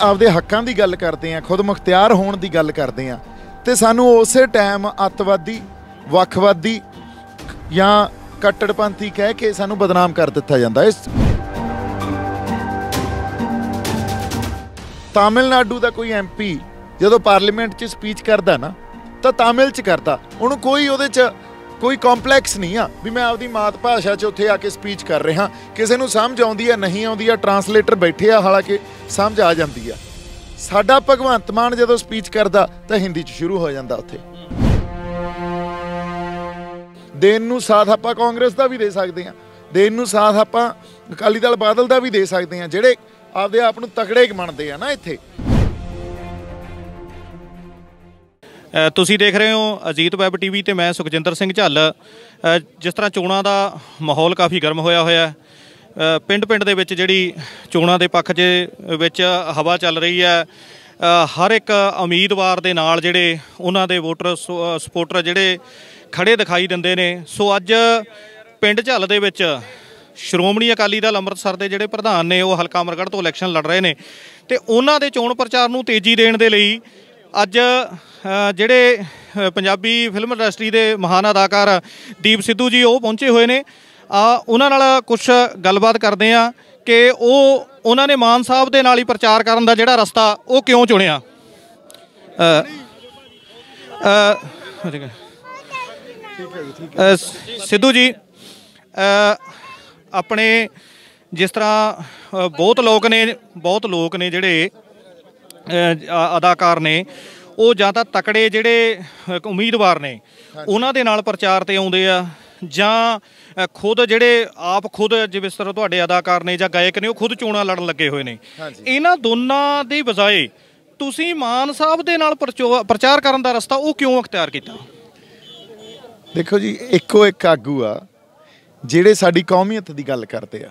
ਆਪਦੇ ਹੱਕਾਂ ਦੀ ਗੱਲ ਕਰਦੇ ਆ ਖੁਦ ਮੁਖਤਿਆਰ ਹੋਣ ਦੀ ਗੱਲ ਕਰਦੇ ਆ ਤੇ ਸਾਨੂੰ ਉਸੇ ਟਾਈਮ ਅਤਵਾਦੀ ਵੱਖਵਾਦੀ ਜਾਂ ਕੱਟੜਪੰਥੀ ਕਹਿ ਕੇ ਸਾਨੂੰ ਬਦਨਾਮ ਕਰ ਦਿੱਤਾ ਜਾਂਦਾ ਇਸ ਤਾਮਿਲਨਾਡੂ ਦਾ ਕੋਈ ਐਮਪੀ ਜਦੋਂ ਪਾਰਲੀਮੈਂਟ 'ਚ ਸਪੀਚ ਕਰਦਾ ਨਾ ਤਾਂ ਤਾਮਿਲ 'ਚ ਕਰਦਾ ਉਹਨੂੰ ਕੋਈ ਉਹਦੇ 'ਚ ਕੋਈ ਕੰਪਲੈਕਸ ਨਹੀਂ ਆ ਵੀ ਮੈਂ ਆਪਦੀ ਮਾਤ ਭਾਸ਼ਾ 'ਚ ਉੱਥੇ ਆ ਕੇ ਸਪੀਚ ਕਰ ਰਿਹਾ ਕਿਸੇ ਨੂੰ ਸਮਝ ਆਉਂਦੀ ਆ ਨਹੀਂ ਆਉਂਦੀ ਆ ਟਰਾਂਸਲੇਟਰ ਬੈਠੇ ਆ ਹਾਲਾਂਕਿ ਸਮਝ ਆ ਜਾਂਦੀ ਆ ਸਾਡਾ ਭਗਵੰਤ ਮਾਨ ਜਦੋਂ ਸਪੀਚ ਕਰਦਾ ਤਾਂ ਹਿੰਦੀ 'ਚ ਸ਼ੁਰੂ ਹੋ ਜਾਂਦਾ ਉੱਥੇ ਦੇਨ ਨੂੰ ਸਾਥ ਆਪਾਂ ਕਾਂਗਰਸ ਦਾ ਵੀ ਦੇ ਸਕਦੇ ਆ ਦੇਨ ਨੂੰ ਸਾਥ ਆਪਾਂ ਅਕਾਲੀ ਦਲ ਬਾਦਲ ਦਾ ਵੀ ਦੇ ਸਕਦੇ ਆ ਜਿਹੜੇ ਆਪਦੇ ਆਪ ਨੂੰ ਤਕੜੇ ਮੰਨਦੇ ਆ ਨਾ ਇੱਥੇ ਤੁਸੀਂ ਦੇਖ ਰਹੇ ਹੋ ਅਜੀਤ ਵੈਬ ਟੀਵੀ ਤੇ ਮੈਂ ਸੁਖਜਿੰਦਰ ਸਿੰਘ ਝੱਲ ਜਿਸ ਤਰ੍ਹਾਂ ਚੋਣਾਂ ਦਾ ਮਾਹੌਲ ਕਾਫੀ ਗਰਮ ਹੋਇਆ ਹੋਇਆ ਹੈ ਪਿੰਡ-ਪਿੰਡ ਦੇ ਵਿੱਚ ਜਿਹੜੀ ਚੋਣਾਂ ਦੇ ਪੱਖ ਦੇ ਵਿੱਚ ਹਵਾ ਚੱਲ ਰਹੀ ਹੈ ਹਰ ਇੱਕ ਉਮੀਦਵਾਰ ਦੇ ਨਾਲ ਜਿਹੜੇ ਉਹਨਾਂ ਦੇ ਵੋਟਰ ਸਪੋਰਟਰ ਜਿਹੜੇ ਖੜੇ ਦਿਖਾਈ ਦਿੰਦੇ ਨੇ ਸੋ ਅੱਜ ਪਿੰਡ ਝੱਲ ਦੇ ਵਿੱਚ ਸ਼੍ਰੋਮਣੀ ਅਕਾਲੀ ਦਲ ਅੰਮ੍ਰਿਤਸਰ ਦੇ ਜਿਹੜੇ ਪ੍ਰਧਾਨ ਨੇ ਉਹ ਹਲਕਾ ਅਮਰਗੜ੍ਹ ਤੋਂ ਇਲੈਕਸ਼ਨ ਲੜ ਰਹੇ ਨੇ ਤੇ ਉਹਨਾਂ ਦੇ ਚੋਣ ਪ੍ਰਚਾਰ ਨੂੰ ਤੇਜ਼ੀ ਦੇਣ ਦੇ ਲਈ ਅੱਜ ਜਿਹੜੇ ਪੰਜਾਬੀ ਫਿਲਮ ਇੰਡਸਟਰੀ ਦੇ ਮਹਾਨ ਅਦਾਕਾਰ ਦੀਪ ਸਿੱਧੂ ਜੀ ਉਹ ਪਹੁੰਚੇ ਹੋਏ ਨੇ ਆ ਉਹਨਾਂ ਨਾਲ ਕੁਝ ਗੱਲਬਾਤ ਕਰਦੇ ਆ ਕਿ ਉਹ ਉਹਨਾਂ ਨੇ ਮਾਨ ਸਾਹਿਬ ਦੇ ਨਾਲ ਹੀ ਪ੍ਰਚਾਰ ਕਰਨ ਦਾ ਜਿਹੜਾ ਰਸਤਾ ਉਹ ਕਿਉਂ ਚੁਣਿਆ ਸਿੱਧੂ ਜੀ ਆਪਣੇ ਜਿਸ ਤਰ੍ਹਾਂ ਬਹੁਤ ਲੋਕ ਨੇ ਬਹੁਤ ਲੋਕ ਨੇ ਜਿਹੜੇ ਅਦਾਕਾਰ ਨੇ ਉਹ ਜਾਂ ਤਾਂ ਤਕੜੇ ਜਿਹੜੇ ਉਮੀਦਵਾਰ ਨੇ ਉਹਨਾਂ ਦੇ ਨਾਲ ਪ੍ਰਚਾਰ ਤੇ ਆਉਂਦੇ ਆ ਜਾਂ ਖੁਦ ਜਿਹੜੇ ਆਪ ਖੁਦ ਜਿਵੇਂ ਸਰ ਤੁਹਾਡੇ ਅਦਾਕਾਰ ਨੇ ਜਾਂ ਗਾਇਕ ਨੇ ਉਹ ਖੁਦ ਚੋਣਾਂ ਲੜਨ ਲੱਗੇ ਹੋਏ ਨੇ ਇਹਨਾਂ ਦੋਨਾਂ ਦੀ ਬਜਾਏ ਤੁਸੀਂ ਮਾਨ ਸਾਹਿਬ ਦੇ ਨਾਲ ਪ੍ਰਚਾਰ ਕਰਨ ਦਾ ਰਸਤਾ ਉਹ ਕਿਉਂ ਅਖਤਿਆਰ ਕੀਤਾ ਦੇਖੋ ਜੀ ਇੱਕੋ ਇੱਕ ਆਗੂ ਆ ਜਿਹੜੇ ਸਾਡੀ ਕੌਮੀਅਤ ਦੀ ਗੱਲ ਕਰਦੇ ਆ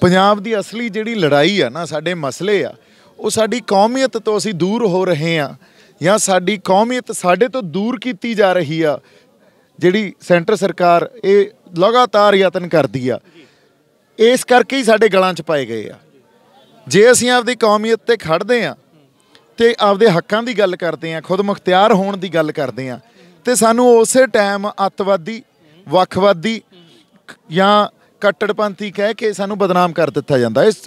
ਪੰਜਾਬ ਦੀ ਅਸਲੀ ਜਿਹੜੀ ਲੜਾਈ ਆ ਨਾ ਸਾਡੇ ਮਸਲੇ ਆ ਉਹ ਸਾਡੀ ਕੌਮੀਅਤ ਤੋਂ ਅਸੀਂ ਦੂਰ ਹੋ ਰਹੇ ਆ ਜਾਂ ਸਾਡੀ ਕੌਮੀਅਤ ਸਾਡੇ ਤੋਂ ਦੂਰ ਕੀਤੀ ਜਾ ਰਹੀ ਆ ਜਿਹੜੀ ਸੈਂਟਰ ਸਰਕਾਰ ਇਹ ਲਗਾਤਾਰ ਯਤਨ ਕਰਦੀ ਆ ਇਸ ਕਰਕੇ ਹੀ ਸਾਡੇ ਗਲਾਂ 'ਚ ਪਾਏ ਗਏ ਆ ਜੇ ਅਸੀਂ ਆਪਦੀ ਕੌਮੀਅਤ ਤੇ ਖੜਦੇ ਆ ਤੇ ਆਪਦੇ ਹੱਕਾਂ ਦੀ ਗੱਲ ਕਰਦੇ ਆ ਖੁਦ ਮੁਖਤਿਆਰ ਹੋਣ ਦੀ ਗੱਲ ਕਰਦੇ ਆ ਤੇ ਸਾਨੂੰ ਉਸੇ ਟਾਈਮ ਅੱਤਵਾਦੀ ਵੱਖਵਾਦੀ ਜਾਂ ਕੱਟੜਪੰਥੀ ਕਹਿ ਕੇ ਸਾਨੂੰ ਬਦਨਾਮ ਕਰ ਦਿੱਤਾ ਜਾਂਦਾ ਇਸ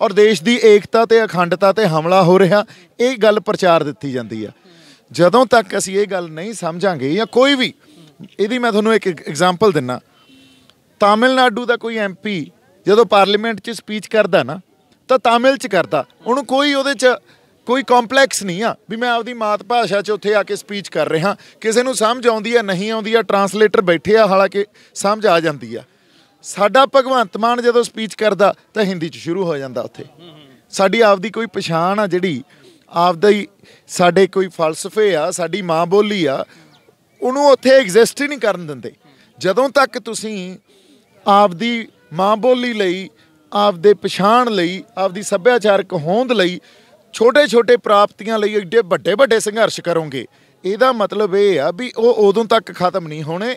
ਔਰ ਦੇਸ਼ ਦੀ ਏਕਤਾ ਤੇ ਅਖੰਡਤਾ ਤੇ ਹਮਲਾ ਹੋ ਰਿਹਾ ਇਹ ਗੱਲ ਪ੍ਰਚਾਰ ਦਿੱਤੀ ਜਾਂਦੀ ਆ ਜਦੋਂ ਤੱਕ ਅਸੀਂ ਇਹ ਗੱਲ ਨਹੀਂ ਸਮਝਾਂਗੇ ਜਾਂ ਕੋਈ ਵੀ ਇਹਦੀ ਮੈਂ ਤੁਹਾਨੂੰ ਇੱਕ ਐਗਜ਼ਾਮਪਲ ਦਿੰਨਾ ਤਾਮਿਲਨਾਡੂ ਦਾ ਕੋਈ ਐਮਪੀ ਜਦੋਂ ਪਾਰਲੀਮੈਂਟ 'ਚ ਸਪੀਚ ਕਰਦਾ ਨਾ ਤਾਂ ਤਾਮਿਲ 'ਚ ਕਰਦਾ ਉਹਨੂੰ ਕੋਈ ਉਹਦੇ 'ਚ ਕੋਈ ਕੰਪਲੈਕਸ ਨਹੀਂ ਆ ਵੀ ਮੈਂ ਆਪਦੀ ਮਾਤ ਭਾਸ਼ਾ 'ਚ ਉੱਥੇ ਆ ਕੇ ਸਪੀਚ ਕਰ ਰਿਹਾ ਕਿਸੇ ਨੂੰ ਸਮਝ ਆਉਂਦੀ ਆ ਨਹੀਂ ਆਉਂਦੀ ਆ ਟਰਾਂਸਲੇਟਰ ਬੈਠੇ ਆ ਹਾਲਾਂਕਿ ਸਮਝ ਆ ਜਾਂਦੀ ਆ ਸਾਡਾ ਭਗਵੰਤ ਮਾਨ ਜਦੋਂ ਸਪੀਚ ਕਰਦਾ ਤਾਂ ਹਿੰਦੀ 'ਚ ਸ਼ੁਰੂ ਹੋ ਜਾਂਦਾ ਉੱਥੇ ਸਾਡੀ ਆਪਦੀ ਕੋਈ ਪਛਾਣ ਆ ਜਿਹੜੀ ਆਪਦਾ ਹੀ ਸਾਡੇ ਕੋਈ ਫਲਸਫੇ ਆ ਸਾਡੀ ਮਾਂ ਬੋਲੀ ਆ ਉਹਨੂੰ ਉੱਥੇ ਐਗਜ਼ਿਸਟ ਹੀ ਨਹੀਂ ਕਰਨ ਦਿੰਦੇ ਜਦੋਂ ਤੱਕ ਤੁਸੀਂ ਆਪਦੀ ਮਾਂ ਬੋਲੀ ਲਈ ਆਪਦੇ ਪਛਾਣ ਲਈ ਆਪਦੀ ਸੱਭਿਆਚਾਰਕ ਹੋਂਦ ਲਈ ਛੋਟੇ-ਛੋਟੇ ਪ੍ਰਾਪਤੀਆਂ ਲਈ ਏਡੇ ਵੱਡੇ-ਵੱਡੇ ਸੰਘਰਸ਼ ਕਰੋਗੇ ਇਹਦਾ ਮਤਲਬ ਇਹ ਆ ਵੀ ਉਹ ਉਦੋਂ ਤੱਕ ਖਤਮ ਨਹੀਂ ਹੋਣੇ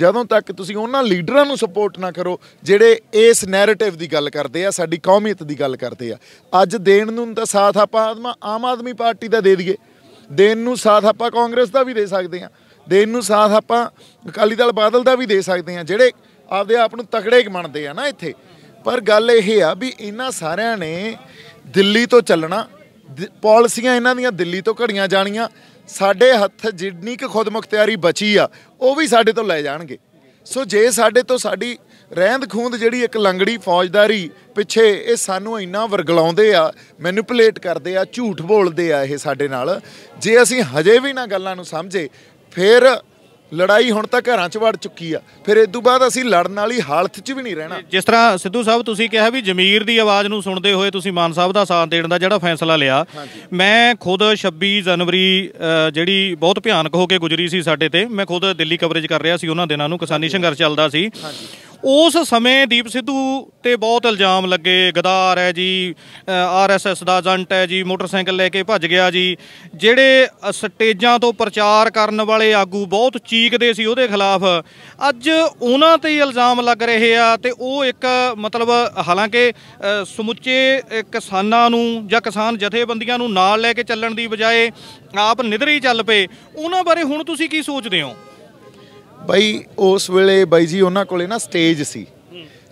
ਜਦੋਂ ਤੱਕ ਤੁਸੀਂ ਉਹਨਾਂ ਲੀਡਰਾਂ ਨੂੰ ਸਪੋਰਟ ਨਾ ਕਰੋ ਜਿਹੜੇ ਇਸ ਨੈਰੇਟਿਵ ਦੀ ਗੱਲ ਕਰਦੇ ਆ ਸਾਡੀ ਕੌਮੀਅਤ ਦੀ ਗੱਲ ਕਰਦੇ ਆ ਅੱਜ ਦੇਣ ਨੂੰ ਤਾਂ ਸਾਥ ਆਪਾਂ ਆਮ ਆਦਮੀ ਪਾਰਟੀ ਦਾ ਦੇ ਦਈਏ ਦੇਣ ਨੂੰ ਸਾਥ ਆਪਾਂ ਕਾਂਗਰਸ ਦਾ ਵੀ ਦੇ ਸਕਦੇ ਆ ਦੇਣ ਨੂੰ ਸਾਥ ਆਪਾਂ ਅਕਾਲੀ ਦਲ ਬਾਦਲ ਦਾ ਵੀ ਦੇ ਸਕਦੇ ਆ ਜਿਹੜੇ ਆਪਦੇ ਆਪ ਨੂੰ ਤਕੜੇ ਮੰਨਦੇ ਆ ਨਾ ਇੱਥੇ ਪਰ ਗੱਲ ਇਹ ਆ ਵੀ ਇਹਨਾਂ ਸਾਰਿਆਂ ਨੇ ਦਿੱਲੀ ਤੋਂ ਚੱਲਣਾ ਪਾਲਿਸੀਆਂ ਇਹਨਾਂ ਦੀਆਂ ਦਿੱਲੀ ਤੋਂ ਘੜੀਆਂ ਜਾਣੀਆਂ ਸਾਡੇ ਹੱਥ ਜਿੰਨੀ ਕਿ ਖੁਦਮੁਖਤਿਆਰੀ ਬਚੀ ਆ ਉਹ ਵੀ ਸਾਡੇ ਤੋਂ ਲੈ ਜਾਣਗੇ ਸੋ ਜੇ ਸਾਡੇ ਤੋਂ ਸਾਡੀ ਰਹਿੰਦ ਖੂੰਦ ਜਿਹੜੀ ਇੱਕ ਲੰਗੜੀ ਫੌਜਦਾਰੀ ਪਿੱਛੇ ਇਹ ਸਾਨੂੰ ਇੰਨਾ ਵਰਗਲਾਉਂਦੇ ਆ ਮੈਨੂਪੂਲੇਟ ਕਰਦੇ ਆ ਝੂਠ ਬੋਲਦੇ ਆ ਇਹ ਸਾਡੇ ਨਾਲ ਜੇ ਅਸੀਂ ਹਜੇ ਵੀ ਨਾ ਗੱਲਾਂ ਨੂੰ ਸਮਝੇ ਫਿਰ ਲੜਾਈ ਹੁਣ ਤਾਂ ਘਰਾਂ 'ਚ ਵੜ ਚੁੱਕੀ ਆ ਫਿਰ ਇਸ ਤੋਂ ਬਾਅਦ ਅਸੀਂ ਲੜਨ ਵਾਲੀ ਹਾਲਤ 'ਚ ਵੀ ਨਹੀਂ ਰਹਿਣਾ ਜਿਸ ਤਰ੍ਹਾਂ ਸਿੱਧੂ ਸਾਹਿਬ ਤੁਸੀਂ ਕਿਹਾ ਵੀ ਜ਼ਮੀਰ ਦੀ ਆਵਾਜ਼ ਨੂੰ ਸੁਣਦੇ ਹੋਏ ਤੁਸੀਂ ਮਾਨ ਸਾਹਿਬ ਦਾ ਸਾਥ ਦੇਣ ਦਾ ਜਿਹੜਾ ਫੈਸਲਾ ਲਿਆ ਮੈਂ ਖੁਦ 26 ਜਨਵਰੀ ਜਿਹੜੀ ਬਹੁਤ ਭਿਆਨਕ ਹੋ ਕੇ ਗੁਜ਼ਰੀ ਸੀ ਸਾਡੇ ਤੇ ਮੈਂ ਖੁਦ ਦਿੱਲੀ ਕਵਰੇਜ ਕਰ ਰਿਹਾ ਸੀ ਉਹਨਾਂ ਦਿਨਾਂ ਨੂੰ ਕਿਸਾਨੀ ਸੰਘਰਸ਼ ਚੱਲਦਾ ਸੀ ਉਸ ਸਮੇਂ ਦੀਪ ਸਿੱਧੂ ਤੇ ਬਹੁਤ ਇਲਜ਼ਾਮ ਲੱਗੇ ਗਦਾਰ ਹੈ ਜੀ ਆਰਐਸਐਸ ਦਾ ਏਜੰਟ ਹੈ ਜੀ ਮੋਟਰਸਾਈਕਲ ਲੈ ਕੇ ਭੱਜ ਗਿਆ ਜੀ ਜਿਹੜੇ ਸਟੇਜਾਂ ਤੋਂ ਪ੍ਰਚਾਰ ਕਰਨ ਵਾਲੇ ਆਗੂ ਬਹੁਤ ਚੀਕਦੇ ਸੀ ਉਹਦੇ ਖਿਲਾਫ ਅੱਜ ਉਹਨਾਂ ਤੇ ਇਲਜ਼ਾਮ ਲੱਗ ਰਹੇ ਆ ਤੇ ਉਹ ਇੱਕ ਮਤਲਬ ਹਾਲਾਂਕਿ ਸਮੁੱਚੇ ਕਿਸਾਨਾਂ ਨੂੰ ਜਾਂ ਕਿਸਾਨ ਜਥੇਬੰਦੀਆਂ ਨੂੰ ਨਾਲ ਲੈ ਕੇ ਚੱਲਣ ਦੀ ਬਜਾਏ ਆਪ ਨਿਧਰੀ ਚੱਲ ਪਏ ਉਹਨਾਂ ਬਾਰੇ ਹੁਣ ਤੁਸੀਂ ਕੀ ਸੋਚਦੇ ਹੋ ਬਾਈ ਉਸ ਵੇਲੇ ਬਾਈ ਜੀ ਉਹਨਾਂ ਕੋਲੇ ਨਾ ਸਟੇਜ ਸੀ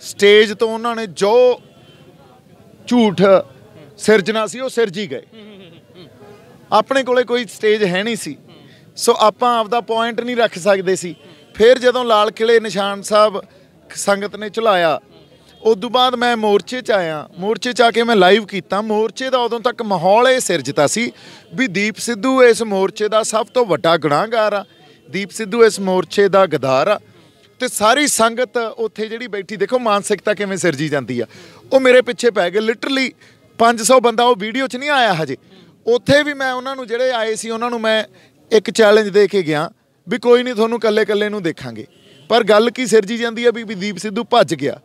ਸਟੇਜ ਤੋਂ ਉਹਨਾਂ ਨੇ ਜੋ ਝੂਠ ਸਿਰਜਣਾ ਸੀ ਉਹ ਸਿਰਜੀ ਗਏ ਆਪਣੇ ਕੋਲੇ ਕੋਈ ਸਟੇਜ ਹੈ ਨਹੀਂ ਸੀ ਸੋ ਆਪਾਂ ਆਪਦਾ ਪੁਆਇੰਟ ਨਹੀਂ ਰੱਖ ਸਕਦੇ ਸੀ ਫਿਰ ਜਦੋਂ ਲਾਲ ਕਿਲੇ ਨਿਸ਼ਾਨ ਸਾਹਿਬ ਸੰਗਤ ਨੇ ਚੁਲਾਇਆ ਉਸ ਤੋਂ ਬਾਅਦ ਮੈਂ ਮੋਰਚੇ 'ਚ ਆਇਆ ਮੋਰਚੇ 'ਚ ਆ ਕੇ ਮੈਂ ਲਾਈਵ ਕੀਤਾ ਮੋਰਚੇ ਦਾ ਉਦੋਂ ਤੱਕ ਮਾਹੌਲ ਇਹ ਸਿਰਜਤਾ ਸੀ ਵੀ ਦੀਪ ਸਿੱਧੂ ਇਸ ਮੋਰਚੇ ਦਾ ਸਭ ਤੋਂ ਵੱਡਾ ਗੁਨਾਹਗਾਰ ਆ ਦੀਪ ਸਿੱਧੂ ਇਸ ਮੋਰਚੇ ਦਾ ਗਦਾਰ ਆ ਤੇ ਸਾਰੀ ਸੰਗਤ ਉੱਥੇ ਜਿਹੜੀ ਬੈਠੀ ਦੇਖੋ ਮਾਨਸਿਕਤਾ ਕਿਵੇਂ ਸਿਰਜੀ ਜਾਂਦੀ ਆ ਉਹ ਮੇਰੇ ਪਿੱਛੇ ਪੈ ਗਏ ਲਿਟਰਲੀ 500 ਬੰਦਾ ਉਹ ਵੀਡੀਓ 'ਚ ਨਹੀਂ ਆਇਆ ਹਜੇ ਉੱਥੇ ਵੀ ਮੈਂ ਉਹਨਾਂ ਨੂੰ ਜਿਹੜੇ ਆਏ ਸੀ ਉਹਨਾਂ ਨੂੰ ਮੈਂ ਇੱਕ ਚੈਲੰਜ ਦੇ ਕੇ ਗਿਆ ਵੀ ਕੋਈ ਨਹੀਂ ਤੁਹਾਨੂੰ ਕੱਲੇ-ਕੱਲੇ ਨੂੰ ਦੇਖਾਂਗੇ ਪਰ ਗੱਲ ਕੀ ਸਿਰਜੀ ਜਾਂਦੀ ਆ ਵੀ ਦੀਪ ਸਿੱਧੂ ਭੱਜ ਗਿਆ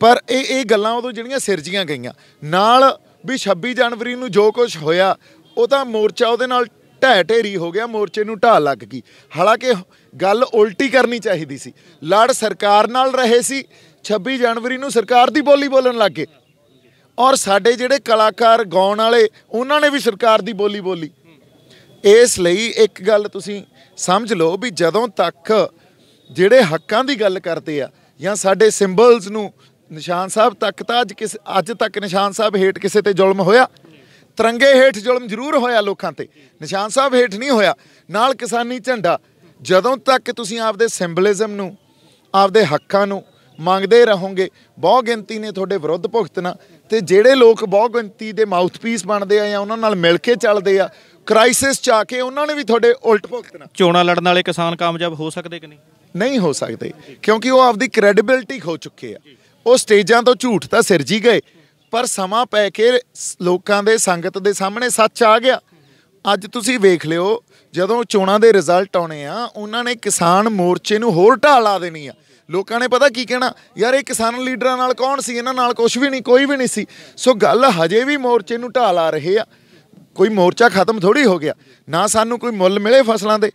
ਪਰ ਇਹ ਇਹ ਗੱਲਾਂ ਉਦੋਂ ਜਿਹੜੀਆਂ ਸਿਰਜੀਆਂ ਗਈਆਂ ਨਾਲ ਵੀ 26 ਜਨਵਰੀ ਨੂੰ ਜੋ ਕੁਝ ਹੋਇਆ ਉਹ ਤਾਂ ਮੋਰਚਾ ਉਹਦੇ ਨਾਲ ਢਹਿ ਢੇਰੀ ਹੋ ਗਿਆ ਮੋਰਚੇ ਨੂੰ ਢਾਲ ਲੱਗ ਗਈ ਹਾਲਾਂਕਿ ਗੱਲ ਉਲਟੀ ਕਰਨੀ ਚਾਹੀਦੀ ਸੀ ਲੜ ਸਰਕਾਰ ਨਾਲ ਰਹੇ ਸੀ 26 ਜਨਵਰੀ ਨੂੰ ਸਰਕਾਰ ਦੀ ਬੋਲੀ ਬੋਲਣ ਲੱਗੇ ਔਰ ਸਾਡੇ ਜਿਹੜੇ ਕਲਾਕਾਰ ਗਾਉਣ ਵਾਲੇ ਉਹਨਾਂ ਨੇ ਵੀ ਸਰਕਾਰ ਦੀ ਬੋਲੀ ਬੋਲੀ ਇਸ ਲਈ ਇੱਕ ਗੱਲ ਤੁਸੀਂ ਸਮਝ ਲਓ ਵੀ ਜਦੋਂ ਤੱਕ ਜਿਹੜੇ ਹੱਕਾਂ ਦੀ ਗੱਲ ਕਰਦੇ ਆ ਜਾਂ ਸਾਡੇ ਸਿੰਬਲਸ ਨੂੰ ਨਿਸ਼ਾਨ ਸਾਹਿਬ ਤੱਕ ਤਾਂ ਅੱਜ ਕਿਸ ਅੱਜ ਤੱਕ ਨਿਸ਼ਾਨ ਸਾਹਿਬ ਹੇਠ ਕਿਸੇ ਤੇ ਜ਼ੁਲਮ ਹੋਇਆ ਤਰੰਗੇ ਹੇਠ ਜ਼ੁਲਮ ਜ਼ਰੂਰ ਹੋਇਆ ਲੋਕਾਂ ਤੇ ਨਿਸ਼ਾਨ ਸਾਹਿਬ ਹੇਠ ਨਹੀਂ ਹੋਇਆ ਨਾਲ ਕਿਸਾਨੀ ਝੰਡਾ ਜਦੋਂ ਤੱਕ ਤੁਸੀਂ ਆਪਦੇ ਸਿੰਬਲਿਜ਼ਮ ਨੂੰ ਆਪਦੇ ਹੱਕਾਂ ਨੂੰ ਮੰਗਦੇ ਰਹੋਗੇ ਬਹੁ ਗਿਣਤੀ ਨੇ ਤੁਹਾਡੇ ਵਿਰੁੱਧ ਭੁਗਤਣਾ ਤੇ ਜਿਹੜੇ ਲੋਕ ਬਹੁ ਗਿਣਤੀ ਦੇ ਮਾਊਥਪੀਸ ਬਣਦੇ ਆ ਜਾਂ ਉਹਨਾਂ ਨਾਲ ਮਿਲ ਕੇ ਚੱਲਦੇ ਆ ਕ੍ਰਾਈਸਿਸ ਚ ਆ ਕੇ ਉਹਨਾਂ ਨੇ ਵੀ ਤੁਹਾਡੇ ਉਲਟ ਭੁਗਤਣਾ ਚੋਣਾਂ ਲੜਨ ਵਾਲੇ ਕਿਸਾਨ ਕਾਮਯਾਬ ਹੋ ਸਕਦੇ ਕਿ ਨਹੀਂ ਨਹੀਂ ਹੋ ਸਕਦੇ ਕਿਉਂਕਿ ਉਹ ਆਪਦੀ ਕ੍ਰੈਡੀਬਿਲਟੀ ਖੋ ਚੁੱਕੇ ਆ ਉਹ ਸਟੇਜਾਂ ਤੋਂ ਝੂਠ ਤਾਂ ਸਿਰਜੀ ਗਏ ਪਰ ਸਮਾਂ ਪੈ ਕੇ ਲੋਕਾਂ ਦੇ ਸੰਗਤ ਦੇ ਸਾਹਮਣੇ ਸੱਚ ਆ ਗਿਆ ਅੱਜ ਤੁਸੀਂ ਵੇਖ ਲਿਓ ਜਦੋਂ ਚੋਣਾਂ ਦੇ ਰਿਜ਼ਲਟ ਆਉਣੇ ਆ ਉਹਨਾਂ ਨੇ ਕਿਸਾਨ ਮੋਰਚੇ ਨੂੰ ਹੋਰ ਢਾਹ ਲਾ ਦੇਣੀ ਆ ਲੋਕਾਂ ਨੇ ਪਤਾ ਕੀ ਕਹਿਣਾ ਯਾਰ ਇਹ ਕਿਸਾਨ ਲੀਡਰਾਂ ਨਾਲ ਕੌਣ ਸੀ ਇਹਨਾਂ ਨਾਲ ਕੁਝ ਵੀ ਨਹੀਂ ਕੋਈ ਵੀ ਨਹੀਂ ਸੀ ਸੋ ਗੱਲ ਹਜੇ ਵੀ ਮੋਰਚੇ ਨੂੰ ਢਾਹ ਲਾ ਰਹੇ ਆ ਕੋਈ ਮੋਰਚਾ ਖਤਮ ਥੋੜੀ ਹੋ ਗਿਆ ਨਾ ਸਾਨੂੰ ਕੋਈ ਮੁੱਲ ਮਿਲੇ ਫਸਲਾਂ ਦੇ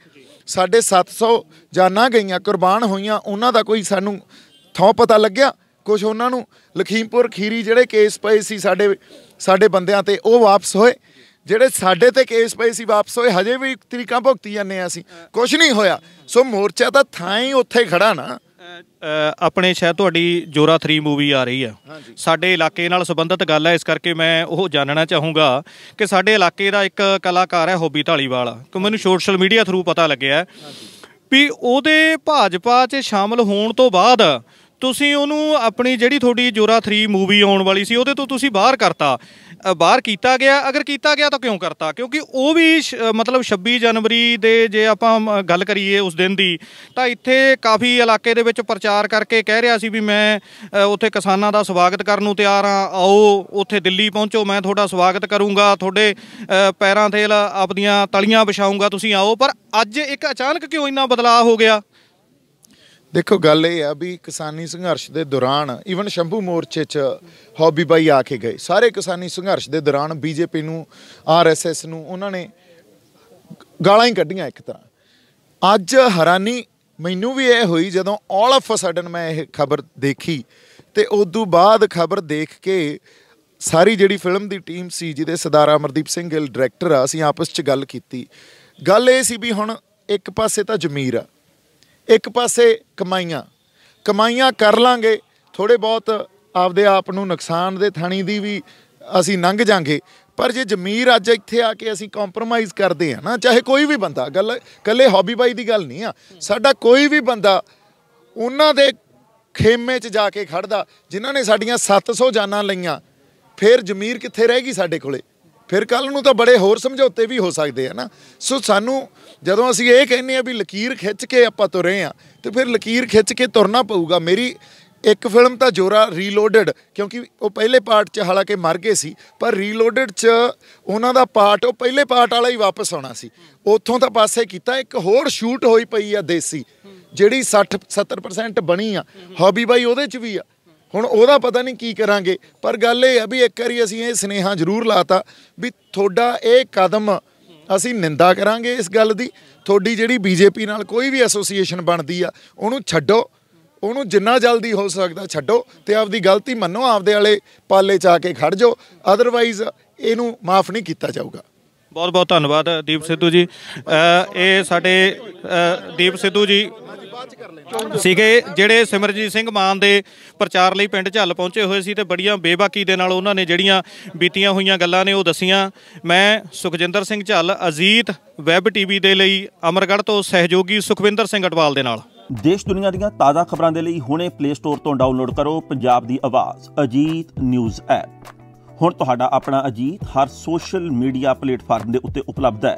ਸਾਡੇ 700 ਜਾਨਾਂ ਗਈਆਂ ਕੁਰਬਾਨ ਹੋਈਆਂ ਉਹਨਾਂ ਦਾ ਕੋਈ ਸਾਨੂੰ ਥੋਂ ਪਤਾ ਲੱਗਿਆ ਕੁਝ ਉਹਨਾਂ ਨੂੰ ਲਖੀਮਪੁਰ ਖੀਰੀ ਜਿਹੜੇ ਕੇਸ ਪਏ ਸੀ ਸਾਡੇ ਸਾਡੇ ਬੰਦਿਆਂ ਤੇ ਉਹ ਵਾਪਸ ਹੋਏ ਜਿਹੜੇ ਸਾਡੇ ਤੇ ਕੇਸ ਪਏ ਸੀ ਵਾਪਸ ਹੋਏ ਹਜੇ ਵੀ ਤਰੀਕਾਂ ਭੁਗਤੀ ਜਾਂਦੇ ਆ ਅਸੀਂ ਕੁਝ ਨਹੀਂ ਹੋਇਆ ਸੋ ਮੋਰਚਾ ਤਾਂ ਥਾਂ ਹੀ ਉੱਥੇ ਖੜਾ ਨਾ ਆਪਣੇ ਸ਼ਹਿਰ ਤੁਹਾਡੀ ਜੋਰਾ 3 ਮੂਵੀ ਆ ਰਹੀ ਆ ਸਾਡੇ ਇਲਾਕੇ ਨਾਲ ਸੰਬੰਧਿਤ ਗੱਲ ਹੈ ਇਸ ਕਰਕੇ ਮੈਂ ਉਹ ਜਾਣਨਾ ਚਾਹੂੰਗਾ ਕਿ ਸਾਡੇ ਇਲਾਕੇ ਦਾ ਇੱਕ ਕਲਾਕਾਰ ਹੈ ਹੋਬੀ ਢਾਲੀਵਾਲ ਕਿ ਮੈਨੂੰ ਸੋਸ਼ਲ ਮੀਡੀਆ ਥਰੂ ਪਤਾ ਲੱਗਿਆ ਵੀ ਉਹਦੇ ਭਾਜਪਾ 'ਚ ਸ਼ਾਮਲ ਹੋਣ ਤੋਂ ਬਾਅਦ ਤੁਸੀਂ ਉਹਨੂੰ ਆਪਣੀ ਜਿਹੜੀ ਤੁਹਾਡੀ ਜੋਰਾ 3 ਮੂਵੀ ਆਉਣ ਵਾਲੀ ਸੀ ਉਹਦੇ ਤੋਂ ਤੁਸੀਂ ਬਾਹਰ ਕਰਤਾ ਬਾਹਰ ਕੀਤਾ ਗਿਆ ਅਗਰ ਕੀਤਾ ਗਿਆ ਤਾਂ ਕਿਉਂ ਕਰਤਾ ਕਿਉਂਕਿ ਉਹ ਵੀ ਮਤਲਬ 26 ਜਨਵਰੀ ਦੇ ਜੇ ਆਪਾਂ ਗੱਲ ਕਰੀਏ ਉਸ ਦਿਨ ਦੀ ਤਾਂ ਇੱਥੇ ਕਾਫੀ ਇਲਾਕੇ ਦੇ ਵਿੱਚ ਪ੍ਰਚਾਰ ਕਰਕੇ ਕਹਿ ਰਿਹਾ ਸੀ ਵੀ ਮੈਂ ਉੱਥੇ ਕਿਸਾਨਾਂ ਦਾ ਸਵਾਗਤ ਕਰਨ ਨੂੰ ਤਿਆਰ ਆ ਆਓ ਉੱਥੇ ਦਿੱਲੀ ਪਹੁੰਚੋ ਮੈਂ ਤੁਹਾਡਾ ਸਵਾਗਤ ਕਰੂੰਗਾ ਤੁਹਾਡੇ ਪੈਰਾਂ ਤੇ ਆਪਦੀਆਂ ਤਲੀਆਂ ਵਿਛਾਉਂਗਾ ਤੁਸੀਂ ਆਓ ਪਰ ਅੱਜ ਇੱਕ ਅਚਾਨਕ ਕਿਉਂ ਇੰਨਾ ਬਦਲਾਅ ਹੋ ਗਿਆ ਦੇਖੋ ਗੱਲ ਇਹ ਆ ਵੀ ਕਿਸਾਨੀ ਸੰਘਰਸ਼ ਦੇ ਦੌਰਾਨ ਇਵਨ ਸ਼ੰਭੂ ਮੋਰਚੇ 'ਚ ਹੌਬੀ ਬਾਈ ਆ ਕੇ ਗਏ ਸਾਰੇ ਕਿਸਾਨੀ ਸੰਘਰਸ਼ ਦੇ ਦੌਰਾਨ ਬੀਜੇਪੀ ਨੂੰ ਆਰਐਸਐਸ ਨੂੰ ਉਹਨਾਂ ਨੇ ਗਾਲਾਂ ਹੀ ਕੱਢੀਆਂ ਇੱਕ ਤਰ੍ਹਾਂ ਅੱਜ ਹੈਰਾਨੀ ਮੈਨੂੰ ਵੀ ਇਹ ਹੋਈ ਜਦੋਂ ਆਲ ਆਫ ਅ ਸਡਨ ਮੈਂ ਇਹ ਖਬਰ ਦੇਖੀ ਤੇ ਉਸ ਤੋਂ ਬਾਅਦ ਖਬਰ ਦੇਖ ਕੇ ਸਾਰੀ ਜਿਹੜੀ ਫਿਲਮ ਦੀ ਟੀਮ ਸੀ ਜਿਹਦੇ ਸਰਦਾਰ ਅਮਰਦੀਪ ਸਿੰਘ ਗਿੱਲ ਡਾਇਰੈਕਟਰ ਆ ਅਸੀਂ ਆਪਸ 'ਚ ਗੱਲ ਕੀਤੀ ਗੱਲ ਇਹ ਸੀ ਵੀ ਹੁਣ ਇੱਕ ਪਾਸੇ ਤਾਂ ਜ਼ਮੀਰ ਆ ਇੱਕ ਪਾਸੇ ਕਮਾਈਆਂ ਕਮਾਈਆਂ ਕਰ ਲਾਂਗੇ ਥੋੜੇ ਬਹੁਤ ਆਪਦੇ ਆਪ ਨੂੰ ਨੁਕਸਾਨ ਦੇ ਥਾਣੀ ਦੀ ਵੀ ਅਸੀਂ ਲੰਘ ਜਾਾਂਗੇ ਪਰ ਜੇ ਜ਼ਮੀਰ ਅੱਜ ਇੱਥੇ ਆ ਕੇ ਅਸੀਂ ਕੰਪਰੋਮਾਈਜ਼ ਕਰਦੇ ਆ ਨਾ ਚਾਹੇ ਕੋਈ ਵੀ ਬੰਦਾ ਗੱਲ ਕੱਲੇ ਹੌਬੀ ਬਾਈ ਦੀ ਗੱਲ ਨਹੀਂ ਆ ਸਾਡਾ ਕੋਈ ਵੀ ਬੰਦਾ ਉਹਨਾਂ ਦੇ ਖੇਮੇ 'ਚ ਜਾ ਕੇ ਖੜਦਾ ਜਿਨ੍ਹਾਂ ਨੇ ਸਾਡੀਆਂ 700 ਜਾਨਾਂ ਲਈਆਂ ਫਿਰ ਜ਼ਮੀਰ ਕਿੱਥੇ ਰਹਿ ਗਈ ਸਾਡੇ ਕੋਲੇ ਫਿਰ ਕੱਲ ਨੂੰ ਤਾਂ ਬੜੇ ਹੋਰ ਸਮਝੌਤੇ ਵੀ ਹੋ ਸਕਦੇ ਆ ਨਾ ਸੋ ਸਾਨੂੰ ਜਦੋਂ ਅਸੀਂ ਇਹ ਕਹਿੰਨੇ ਆ ਵੀ ਲਕੀਰ ਖਿੱਚ ਕੇ ਆਪਾਂ ਤੁਰੇ ਆ ਤੇ ਫਿਰ ਲਕੀਰ ਖਿੱਚ ਕੇ ਤੁਰਨਾ ਪਊਗਾ ਮੇਰੀ ਇੱਕ ਫਿਲਮ ਤਾਂ ਜੋਰਾ ਰੀਲੋਡਡ ਕਿਉਂਕਿ ਉਹ ਪਹਿਲੇ ਪਾਰਟ 'ਚ ਹਾਲਾਂਕਿ ਮਰ ਗਏ ਸੀ ਪਰ ਰੀਲੋਡਡ 'ਚ ਉਹਨਾਂ ਦਾ ਪਾਰਟ ਉਹ ਪਹਿਲੇ ਪਾਰਟ ਵਾਲਾ ਹੀ ਵਾਪਸ ਆਉਣਾ ਸੀ ਉੱਥੋਂ ਤਾਂ ਪਾਸੇ ਕੀਤਾ ਇੱਕ ਹੋਰ ਸ਼ੂਟ ਹੋਈ ਪਈ ਆ ਦੇਸੀ ਜਿਹੜੀ 60 70% ਬਣੀ ਆ ਹੌਬੀ ਬਾਈ ਉਹਦੇ 'ਚ ਵੀ ਆ ਹੁਣ ਉਹਦਾ ਪਤਾ ਨਹੀਂ ਕੀ ਕਰਾਂਗੇ ਪਰ ਗੱਲ ਇਹ ਆ ਵੀ ਇੱਕ ਵਾਰੀ ਅਸੀਂ ਇਹ ਸਨੇਹਾ ਜ਼ਰੂਰ ਲਾਤਾ ਵੀ ਤੁਹਾਡਾ ਇਹ ਕਦਮ ਅਸੀਂ ਨਿੰਦਾ ਕਰਾਂਗੇ ਇਸ ਗੱਲ ਦੀ ਤੁਹਾਡੀ ਜਿਹੜੀ ਬੀਜੇਪੀ ਨਾਲ ਕੋਈ ਵੀ ਐਸੋਸੀਏਸ਼ਨ ਬਣਦੀ ਆ ਉਹਨੂੰ ਛੱਡੋ ਉਹਨੂੰ ਜਿੰਨਾ ਜਲਦੀ ਹੋ ਸਕਦਾ ਛੱਡੋ ਤੇ ਆਪਦੀ ਗਲਤੀ ਮੰਨੋ ਆਪਦੇ ਵਾਲੇ ਪਾਲੇ ਚ ਆ ਕੇ ਖੜ ਜਾਓ ਅਦਰਵਾਈਜ਼ ਇਹਨੂੰ ਮਾਫ ਨਹੀਂ ਕੀਤਾ ਜਾਊਗਾ ਬਹੁਤ ਬਹੁਤ ਧੰਨਵਾਦ ਦੀਪ ਸਿੱਧੂ ਜੀ ਇਹ ਸਾਡੇ ਦੀਪ ਸਿੱਧੂ ਜੀ ਸੀਗੇ ਜਿਹੜੇ ਸਿਮਰਜੀਤ ਸਿੰਘ ਮਾਨ ਦੇ ਪ੍ਰਚਾਰ ਲਈ ਪਿੰਡ ਝੱਲ ਪਹੁੰਚੇ ਹੋਏ ਸੀ ਤੇ ਬੜੀਆਂ ਬੇਬਾਕੀ ਦੇ ਨਾਲ ਉਹਨਾਂ ਨੇ ਜਿਹੜੀਆਂ ਬੀਤੀਆਂ ਹੋਈਆਂ ਗੱਲਾਂ ਨੇ ਉਹ ਦੱਸੀਆਂ ਮੈਂ ਸੁਖਜਿੰਦਰ ਸਿੰਘ ਝੱਲ ਅਜੀਤ ਵੈਬ ਟੀਵੀ ਦੇ ਲਈ ਅਮਰਗੜ੍ਹ ਤੋਂ ਸਹਿਯੋਗੀ ਸੁਖਵਿੰਦਰ ਸਿੰਘ ਅਟਵਾਲ ਦੇ ਨਾਲ ਦੇਸ਼ ਦੁਨੀਆ ਦੀਆਂ ਤਾਜ਼ਾ ਖਬਰਾਂ ਦੇ ਲਈ ਹੁਣੇ ਪਲੇ ਸਟੋਰ ਤੋਂ ਡਾਊਨਲੋਡ ਕਰੋ ਪੰਜਾਬ ਦੀ ਆਵਾਜ਼ ਅਜੀਤ ਨਿਊਜ਼ ਐਪ ਹੁਣ ਤੁਹਾਡਾ ਆਪਣਾ ਅਜੀਤ ਹਰ ਸੋਸ਼ਲ ਮੀਡੀਆ ਪਲੇਟਫਾਰਮ ਦੇ ਉੱਤੇ ਉਪਲਬਧ ਹੈ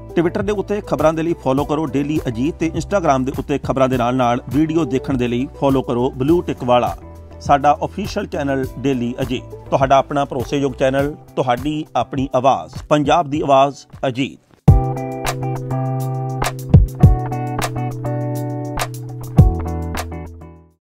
ਟਵਿੱਟਰ ਦੇ ਉੱਤੇ ਖਬਰਾਂ ਦੇ ਲਈ ਫੋਲੋ ਕਰੋ ਡੇਲੀ ਅਜੀਤ ਤੇ ਇੰਸਟਾਗ੍ਰam ਦੇ ਉੱਤੇ ਖਬਰਾਂ ਦੇ ਨਾਲ-ਨਾਲ ਵੀਡੀਓ ਦੇਖਣ ਦੇ ਲਈ ਫੋਲੋ ਕਰੋ ਬਲੂ ਟਿਕ ਵਾਲਾ ਸਾਡਾ ਅਫੀਸ਼ੀਅਲ ਚੈਨਲ ਡੇਲੀ ਅਜੀਤ ਤੁਹਾਡਾ ਆਪਣਾ ਭਰੋਸੇਯੋਗ ਚੈਨਲ ਤੁਹਾਡੀ ਆਪਣੀ ਆਵਾਜ਼ ਪੰਜਾਬ ਦੀ ਆਵਾਜ਼ ਅਜੀਤ